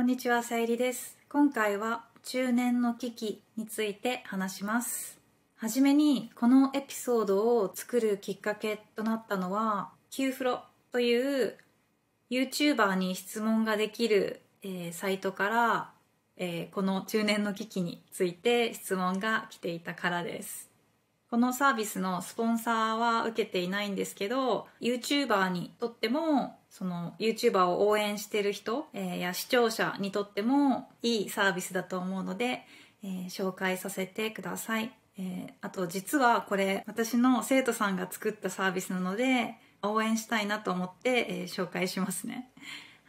こんにちは、さゆりです。今回は中年の危機について話します。はじめにこのエピソードを作るきっかけとなったのは、Q フロという YouTuber に質問ができる、えー、サイトから、えー、この中年の危機について質問が来ていたからです。このサービスのスポンサーは受けていないんですけど YouTuber にとってもその YouTuber を応援してる人、えー、や視聴者にとってもいいサービスだと思うので、えー、紹介させてください、えー、あと実はこれ私の生徒さんが作ったサービスなので応援したいなと思って、え紹介しますね、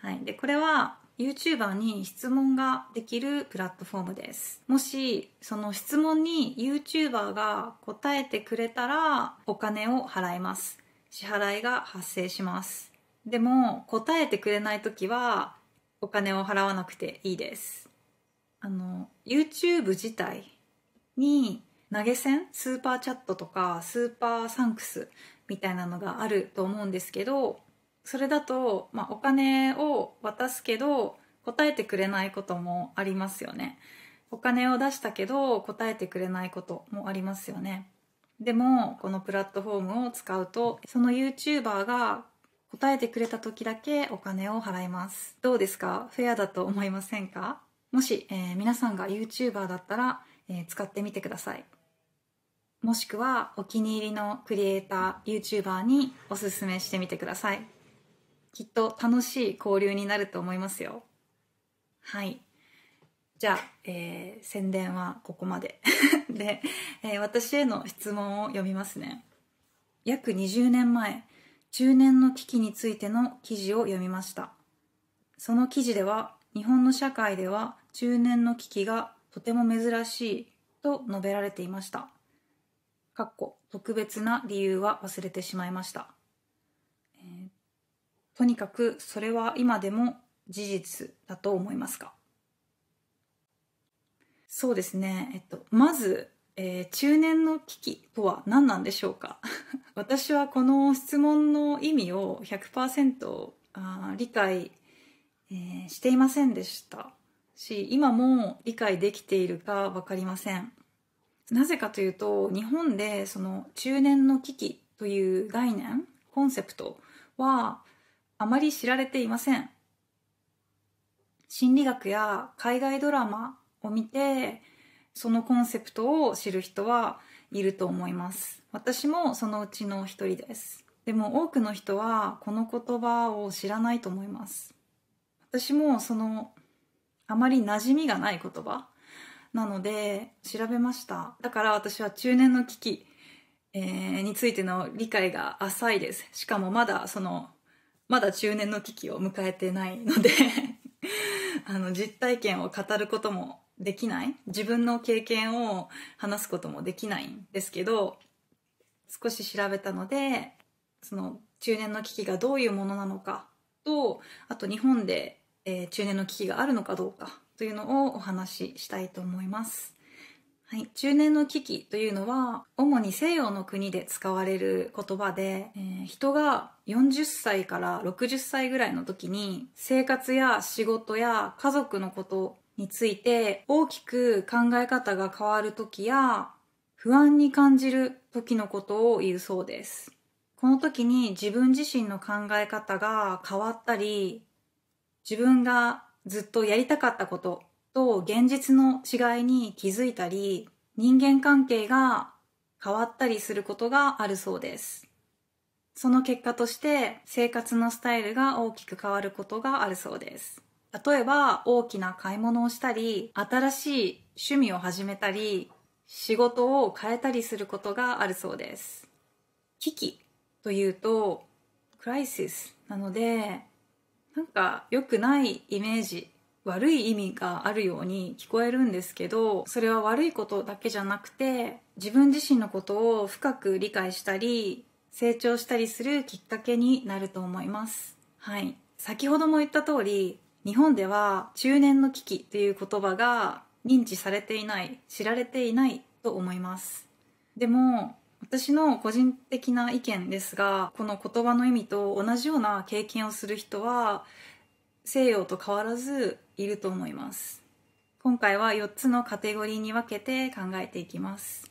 はい、でこれは YouTuber に質問ができるプラットフォームです。もし、その質問に YouTuber が答えてくれたら、お金を払います。支払いが発生します。でも、答えてくれない時は、お金を払わなくていいです。あの、YouTube 自体に投げ銭スーパーチャットとかスーパーサンクスみたいなのがあると思うんですけどそれだと、まあ、お金を渡すけど答えてくれないこともありますよね。お金を出したけど答えてくれないこともありますよね。でもこのプラットフォームを使うとその YouTuber が答えてくれた時だけお金を払います。どうですかフェアだと思いませんかもし、えー、皆さんが YouTuber だったら、えー、使ってみてください。もしくはお気に入りのクリエイター、YouTuber におすすめしてみてください。きっと楽しい交流になると思いますよ。はい。じゃあ、えー、宣伝はここまで。で、えー、私への質問を読みますね。約20年前、中年の危機についての記事を読みました。その記事では、日本の社会では中年の危機がとても珍しいと述べられていました。かっこ特別な理由は忘れてしまいました。とにかくそれは今でも事実だと思いますかそうですね、えっと、まず、えー、中年の危機とは何なんでしょうか 私はこの質問の意味を100%あ理解、えー、していませんでしたし今も理解できているか分かりませんなぜかというと日本でその中年の危機という概念コンセプトはあまり知られていません。心理学や海外ドラマを見て、そのコンセプトを知る人はいると思います。私もそのうちの一人です。でも多くの人はこの言葉を知らないと思います。私もそのあまり馴染みがない言葉なので調べました。だから私は中年の危機、えー、についての理解が浅いです。しかもまだそのまだ中年の危機を迎えてないので あの実体験を語ることもできない自分の経験を話すこともできないんですけど少し調べたのでその中年の危機がどういうものなのかとあと日本で、えー、中年の危機があるのかどうかというのをお話ししたいと思います。はい、中年の危機というのは主に西洋の国で使われる言葉で、えー、人が40歳から60歳ぐらいの時に生活や仕事や家族のことについて大きく考え方が変わる時や不安に感じる時のことを言うそうです。この時に自分自身の考え方が変わったり自分がずっとやりたかったことと現実の違いに気づいたり人間関係が変わったりすることがあるそうですその結果として生活のスタイルが大きく変わることがあるそうです例えば大きな買い物をしたり新しい趣味を始めたり仕事を変えたりすることがあるそうです危機というとクライシスなのでなんか良くないイメージ悪い意味があるように聞こえるんですけどそれは悪いことだけじゃなくて自分自身のことを深く理解したり成長したりするきっかけになると思いますはい先ほども言った通り日本では中年の危機という言葉が認知されていない知られていないと思いますでも私の個人的な意見ですがこの言葉の意味と同じような経験をする人は西洋と変わらずいると思います。今回は4つのカテゴリーに分けて考えていきます。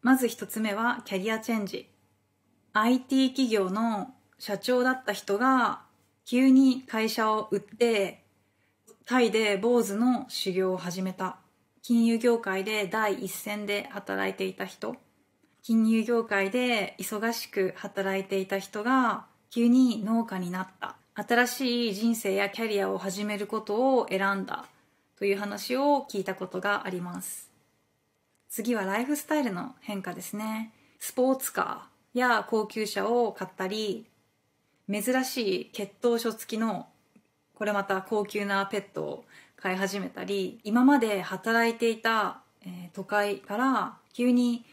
まず1つ目はキャリアチェンジ。IT 企業の社長だった人が急に会社を売ってタイで坊主の修行を始めた。金融業界で第一線で働いていた人。金融業界で忙しく働いていた人が急に農家になった。新しい人生やキャリアを始めることを選んだという話を聞いたことがあります次はライフスタイルの変化ですねスポーツカーや高級車を買ったり珍しい血統書付きのこれまた高級なペットを飼い始めたり今まで働いていた、え都会から急に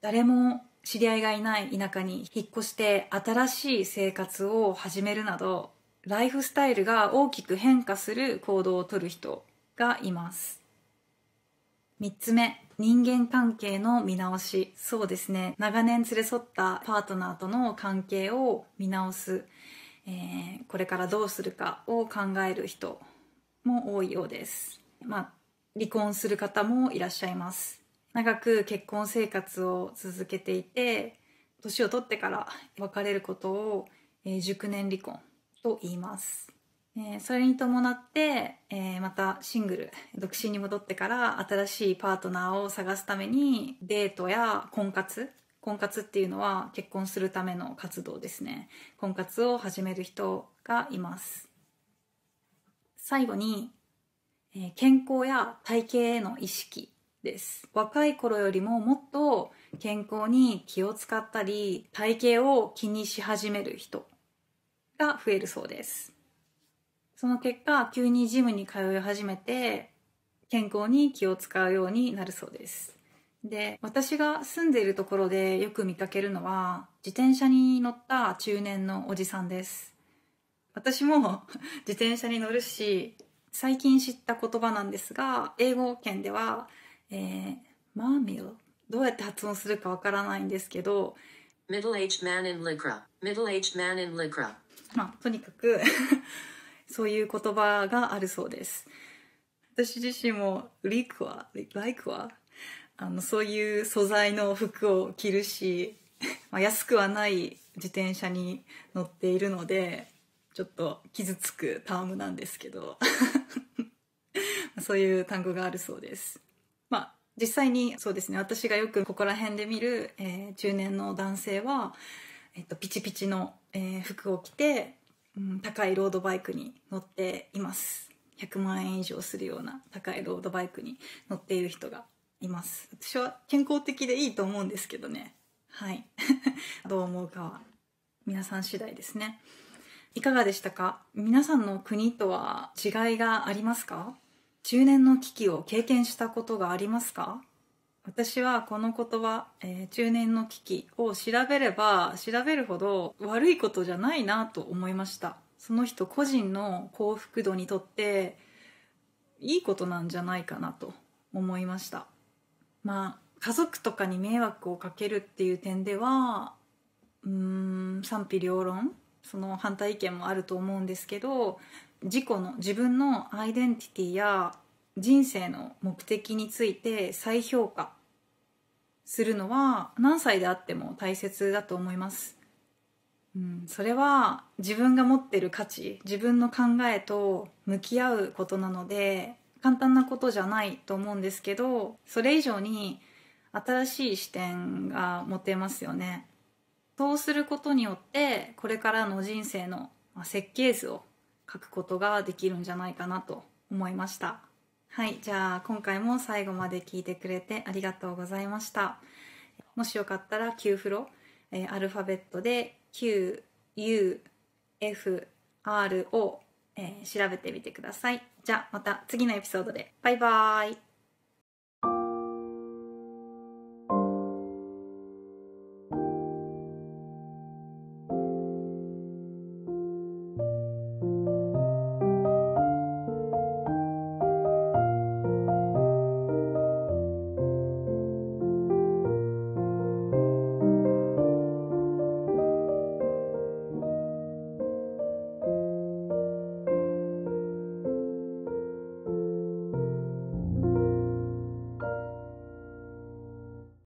誰も知り合いがいない田舎に引っ越して新しい生活を始めるなどライフスタイルが大きく変化する行動をとる人がいます3つ目人間関係の見直しそうですね長年連れ添ったパートナーとの関係を見直す、えー、これからどうするかを考える人も多いようですまあ離婚する方もいらっしゃいます長く結婚生活を続けていて年を取ってから別れることを、えー、熟年離婚と言います、えー、それに伴って、えー、またシングル独身に戻ってから新しいパートナーを探すためにデートや婚活婚活っていうのは結婚するための活動ですね婚活を始める人がいます最後に、え健康や体型への意識です若い頃よりももっと健康に気を使ったり体型を気にし始める人が増えるそうですその結果急にジムに通い始めて健康に気を使うようになるそうですで私が住んでいるところでよく見かけるのは自転車に乗った中年のおじさんです私も 自転車に乗るし最近知った言葉なんですが英語圏ではえー、マーミルどうやって発音するかわからないんですけど Middle-aged man in l i g r a まあとにかく そういう言葉があるそうです私自身もリクワライクワあのそういう素材の服を着るし、まあ、安くはない自転車に乗っているのでちょっと傷つくタームなんですけど そういう単語があるそうです。まあ、実際にそうですね、私がよくここら辺で見る、えー、中年の男性は、えっと、ピチピチの、えー、服を着て、うん、高いロードバイクに乗っています。100万円以上するような高いロードバイクに乗っている人がいます。私は健康的でいいと思うんですけどね。はい。どう思うかは皆さん次第ですね。いかがでしたか皆さんの国とは違いがありますか中年の危機を経験したことがありますか私はこの言葉、えー、中年の危機を調べれば調べるほど悪いことじゃないなと思いましたその人個人の幸福度にとっていいことなんじゃないかなと思いましたまあ家族とかに迷惑をかけるっていう点ではうーん賛否両論その反対意見もあると思うんですけど自己の自分のアイデンティティや人生の目的について再評価するのは何歳であっても大切だと思います。うん、それは自分が持ってる価値自分の考えと向き合うことなので簡単なことじゃないと思うんですけどそれ以上に新しい視点が持てますよねそうすることによってこれからの人生の設計図を書くことができるんじゃないかなと思いました。はい、じゃあ今回も最後まで聞いてくれてありがとうございました。もしよかったら Q フロ、えアルファベットで Q、U、F、R を、え調べてみてください。じゃあまた次のエピソードで。バイバーイ。